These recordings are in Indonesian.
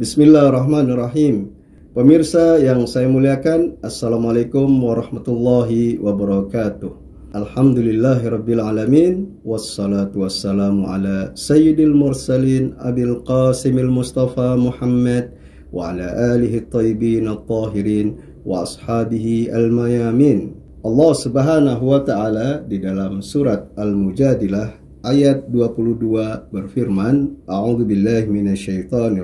Bismillahirrahmanirrahim. Pemirsa yang saya muliakan, Assalamualaikum warahmatullahi wabarakatuh. Alhamdulillahirabbil alamin wassalatu wassalamu ala sayyidil mursalin Abil Qasimil Mustafa Muhammad wa ala alihi at-tayyibin tahirin wa ashabihi al-mayamin. Allah Subhanahu wa taala di dalam surat Al-Mujadilah ayat 22 berfirman A'udzubillahi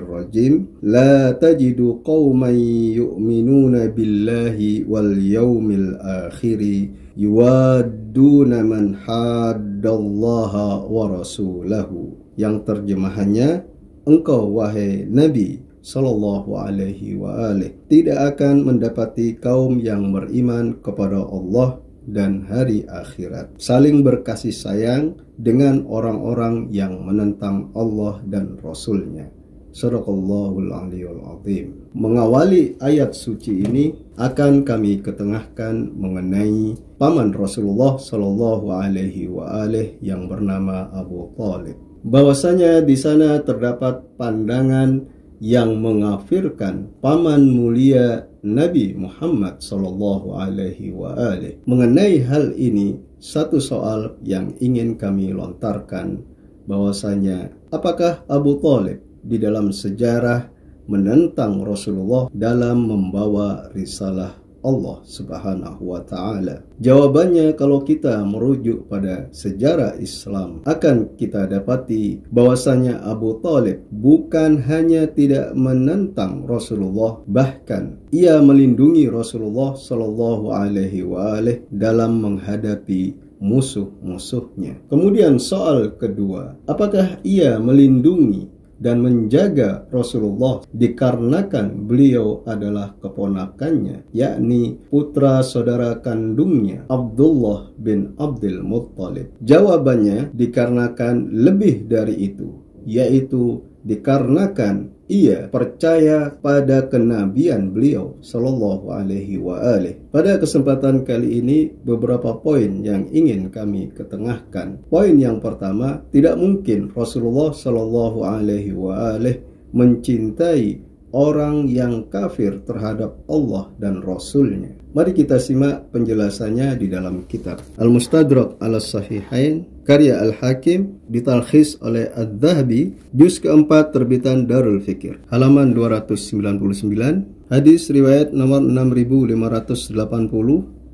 rajim. la tajidu qauman yu'minuna billahi wal yaumil akhiri yuwadduna man haddallaha wa rasulahu yang terjemahannya engkau wahai nabi sallallahu alaihi wa alih tidak akan mendapati kaum yang beriman kepada Allah dan hari akhirat. Saling berkasih sayang dengan orang-orang yang menentang Allah dan Rasulnya. Surakallahul Aliyul Azim. Mengawali ayat suci ini akan kami ketengahkan mengenai paman Rasulullah Shallallahu Alaihi Wasallam yang bernama Abu Talib. Bahwasanya di sana terdapat pandangan yang mengafirkan paman mulia Nabi Muhammad Shallallahu Alaihi Wasallam. Mengenai hal ini, satu soal yang ingin kami lontarkan bahwasanya apakah Abu Thalib di dalam sejarah menentang Rasulullah dalam membawa risalah Allah Subhanahu wa taala? Jawabannya kalau kita merujuk pada sejarah Islam akan kita dapati bahwasanya Abu Talib bukan hanya tidak menentang Rasulullah bahkan ia melindungi Rasulullah Shallallahu alaihi Wasallam dalam menghadapi musuh-musuhnya. Kemudian soal kedua, apakah ia melindungi dan menjaga Rasulullah dikarenakan beliau adalah keponakannya yakni putra saudara kandungnya Abdullah bin Abdul Muttalib. Jawabannya dikarenakan lebih dari itu yaitu dikarenakan ia percaya pada kenabian beliau sallallahu alaihi wa alih. Pada kesempatan kali ini beberapa poin yang ingin kami ketengahkan. Poin yang pertama, tidak mungkin Rasulullah sallallahu alaihi wa alih mencintai orang yang kafir terhadap Allah dan Rasulnya. Mari kita simak penjelasannya di dalam kitab Al-Mustadrak al Sahihain karya Al-Hakim ditalkhis oleh ad Dhabi, juz keempat terbitan Darul Fikir halaman 299 hadis riwayat nomor 6580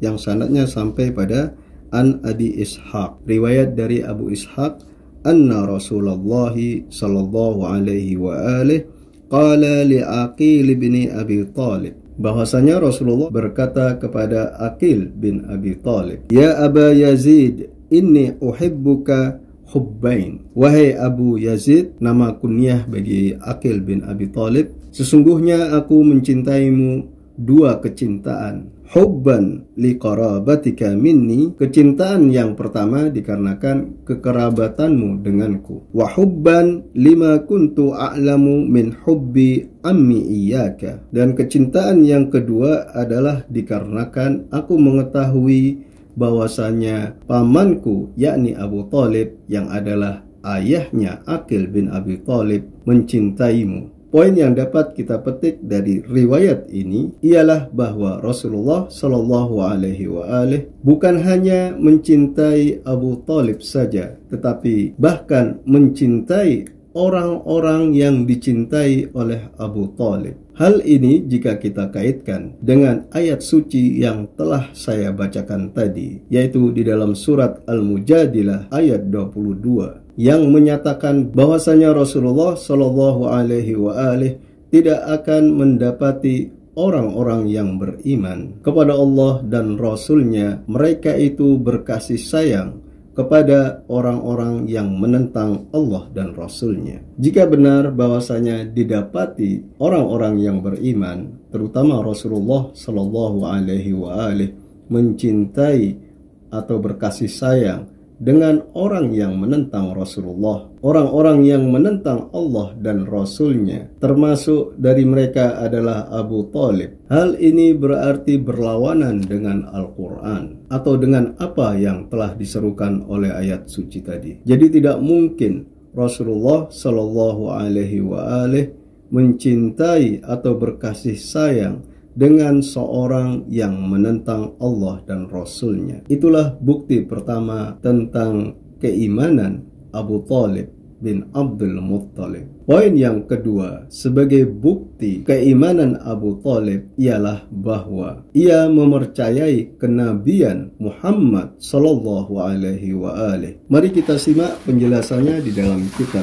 yang sanatnya sampai pada An Adi Ishaq riwayat dari Abu Ishaq anna Rasulullah sallallahu alaihi wa Alih qala li Aqil Abi Talib bahwasanya Rasulullah berkata kepada akil bin Abi Talib, "Ya Aba Yazid, inni uhibbuka hubbain." Wahai Abu Yazid, nama kunyah bagi akil bin Abi Talib, sesungguhnya aku mencintaimu dua kecintaan hubban liqarabatika minni kecintaan yang pertama dikarenakan kekerabatanmu denganku wa hubban lima kuntu a'lamu min hubbi ammi iyyaka dan kecintaan yang kedua adalah dikarenakan aku mengetahui bahwasanya pamanku yakni Abu Talib yang adalah ayahnya Akil bin Abi Talib mencintaimu Poin yang dapat kita petik dari riwayat ini ialah bahwa Rasulullah Shallallahu Alaihi Wasallam bukan hanya mencintai Abu Talib saja, tetapi bahkan mencintai orang-orang yang dicintai oleh Abu Talib. Hal ini jika kita kaitkan dengan ayat suci yang telah saya bacakan tadi, yaitu di dalam surat Al-Mujadilah ayat 22 yang menyatakan bahwasanya Rasulullah Shallallahu Alaihi Wasallam tidak akan mendapati orang-orang yang beriman kepada Allah dan Rasulnya mereka itu berkasih sayang kepada orang-orang yang menentang Allah dan Rasulnya. Jika benar bahwasanya didapati orang-orang yang beriman, terutama Rasulullah Shallallahu Alaihi Wasallam mencintai atau berkasih sayang dengan orang yang menentang Rasulullah, orang-orang yang menentang Allah dan Rasulnya, termasuk dari mereka adalah Abu Talib. Hal ini berarti berlawanan dengan Al-Quran atau dengan apa yang telah diserukan oleh ayat suci tadi. Jadi tidak mungkin Rasulullah Shallallahu Alaihi Wasallam mencintai atau berkasih sayang dengan seorang yang menentang Allah dan Rasulnya. Itulah bukti pertama tentang keimanan Abu Talib bin Abdul Muttalib. Poin yang kedua, sebagai bukti keimanan Abu Talib ialah bahwa ia memercayai kenabian Muhammad Sallallahu Alaihi Wasallam. Mari kita simak penjelasannya di dalam kitab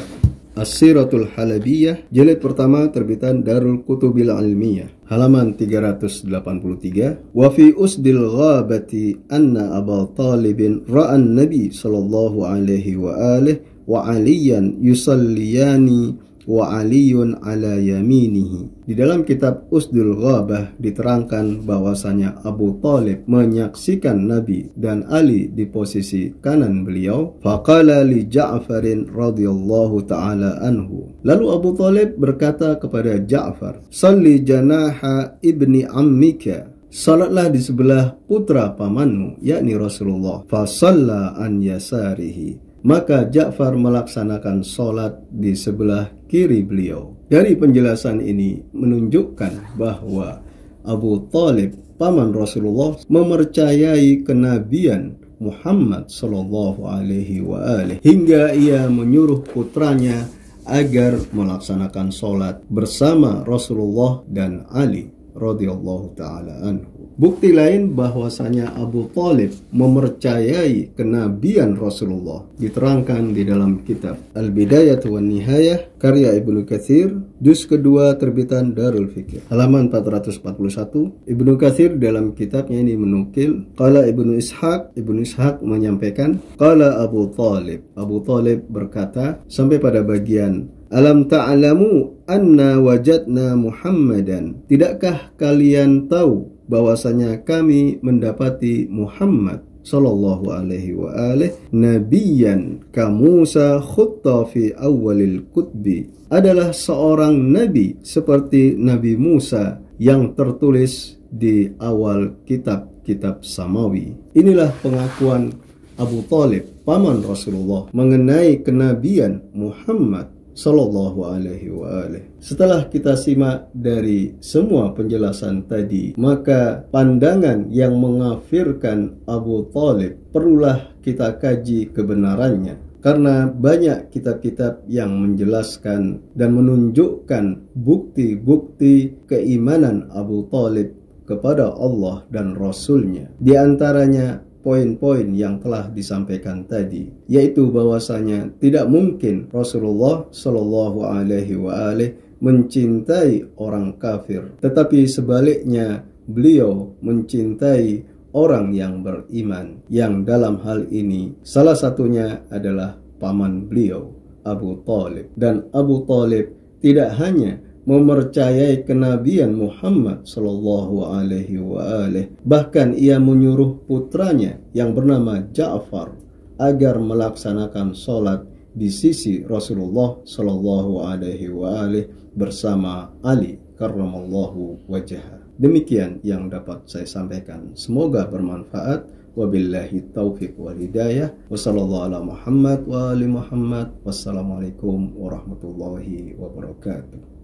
As-Siratul Halabiyah, jilid pertama terbitan Darul Kutubil Ilmiyah, halaman 383. Wa fi usdil ghabati anna Aba Talibin ra'an Nabi sallallahu alaihi wa alihi wa aliyan yusalliyani wa aliyun ala yaminihi. Di dalam kitab Usdul Ghabah diterangkan bahwasanya Abu Talib menyaksikan Nabi dan Ali di posisi kanan beliau. Faqala li Ja'farin radhiyallahu ta'ala anhu. Lalu Abu Talib berkata kepada Ja'far, Salli janaha ibni ammika Salatlah di sebelah putra pamanmu, yakni Rasulullah. Fasalla an yasarihi. Maka Ja'far melaksanakan solat di sebelah kiri beliau. Dari penjelasan ini menunjukkan bahwa Abu Talib, paman Rasulullah, memercayai kenabian Muhammad Shallallahu Alaihi Wasallam hingga ia menyuruh putranya agar melaksanakan sholat bersama Rasulullah dan Ali radhiyallahu taala anhu. Bukti lain bahwasanya Abu Talib mempercayai kenabian Rasulullah diterangkan di dalam kitab Al-Bidayah wa Nihayah karya Ibnu Katsir, juz kedua terbitan Darul Fikir. Halaman 441, Ibnu Katsir dalam kitabnya ini menukil kala Ibnu Ishaq, Ibnu Ishaq menyampaikan kala Abu Talib. Abu Talib berkata sampai pada bagian Alam ta'alamu anna wajadna Muhammadan. Tidakkah kalian tahu bahwasanya kami mendapati Muhammad sallallahu alaihi wa alih nabiyan kamusa khutta fi awalil kutbi adalah seorang nabi seperti Nabi Musa yang tertulis di awal kitab-kitab samawi. Inilah pengakuan Abu Talib, paman Rasulullah, mengenai kenabian Muhammad Sallallahu alaihi wa alaihi. Setelah kita simak dari semua penjelasan tadi, maka pandangan yang mengafirkan Abu Talib perlulah kita kaji kebenarannya. Karena banyak kitab-kitab yang menjelaskan dan menunjukkan bukti-bukti keimanan Abu Talib kepada Allah dan Rasulnya. Di antaranya poin-poin yang telah disampaikan tadi yaitu bahwasanya tidak mungkin Rasulullah Shallallahu alaihi wa mencintai orang kafir tetapi sebaliknya beliau mencintai orang yang beriman yang dalam hal ini salah satunya adalah paman beliau Abu Talib dan Abu Talib tidak hanya mempercayai kenabian Muhammad Shallallahu Alaihi Wasallam. Bahkan ia menyuruh putranya yang bernama Ja'far agar melaksanakan sholat di sisi Rasulullah Shallallahu Alaihi Wasallam bersama Ali karramallahu wajah. Demikian yang dapat saya sampaikan. Semoga bermanfaat. Wabillahi taufiq wal hidayah. Wassalamualaikum warahmatullahi wabarakatuh.